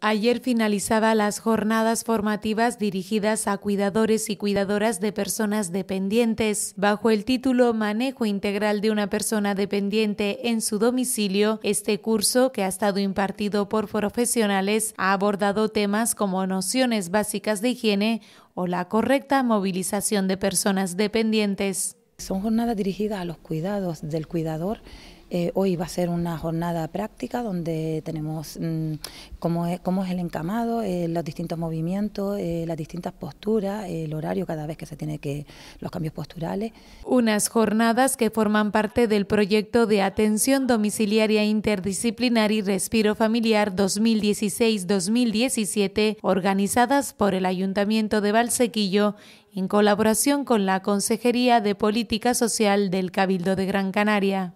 Ayer finalizaba las jornadas formativas dirigidas a cuidadores y cuidadoras de personas dependientes. Bajo el título Manejo Integral de una persona dependiente en su domicilio, este curso, que ha estado impartido por profesionales, ha abordado temas como nociones básicas de higiene o la correcta movilización de personas dependientes. Son jornadas dirigidas a los cuidados del cuidador. Eh, hoy va a ser una jornada práctica donde tenemos mm, cómo, es, el encamado, eh, los distintos movimientos, eh, las distintas posturas, el horario cada vez que se tiene que los cambios posturales. Unas jornadas que forman parte del proyecto de atención domiciliaria interdisciplinar y respiro familiar 2016-2017 organizadas por el Ayuntamiento de Valsequillo en colaboración con la Consejería de Política Social del Cabildo de Gran Canaria.